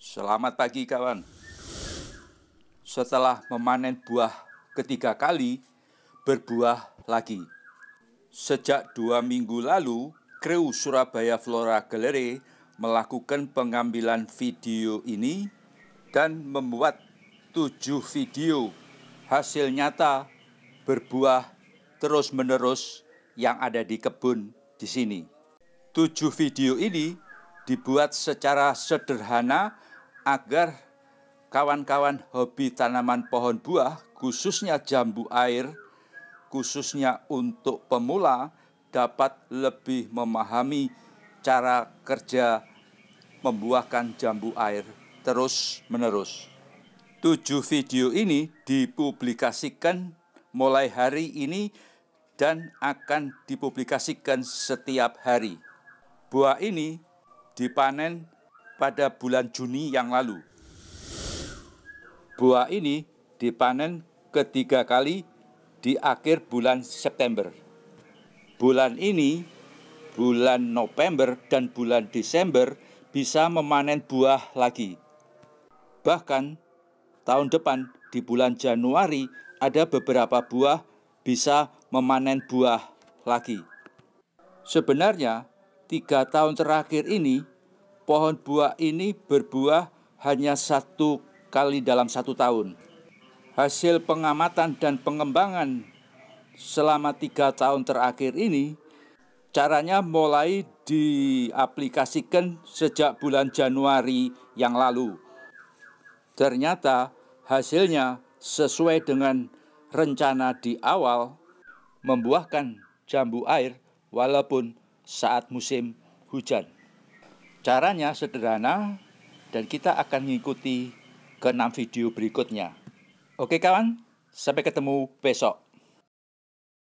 Selamat pagi kawan. Setelah memanen buah ketiga kali, berbuah lagi. Sejak dua minggu lalu, kru Surabaya Flora Gallery melakukan pengambilan video ini dan membuat tujuh video hasil nyata berbuah terus-menerus yang ada di kebun di sini. Tujuh video ini dibuat secara sederhana agar kawan-kawan hobi tanaman pohon buah, khususnya jambu air, khususnya untuk pemula, dapat lebih memahami cara kerja membuahkan jambu air terus-menerus. Tujuh video ini dipublikasikan mulai hari ini dan akan dipublikasikan setiap hari. Buah ini dipanen pada bulan Juni yang lalu. Buah ini dipanen ketiga kali di akhir bulan September. Bulan ini, bulan November dan bulan Desember bisa memanen buah lagi. Bahkan tahun depan di bulan Januari ada beberapa buah bisa memanen buah lagi. Sebenarnya, tiga tahun terakhir ini pohon buah ini berbuah hanya satu kali dalam satu tahun. Hasil pengamatan dan pengembangan selama tiga tahun terakhir ini, caranya mulai diaplikasikan sejak bulan Januari yang lalu. Ternyata hasilnya sesuai dengan rencana di awal membuahkan jambu air walaupun saat musim hujan. Caranya sederhana dan kita akan mengikuti ke enam video berikutnya. Oke kawan, sampai ketemu besok.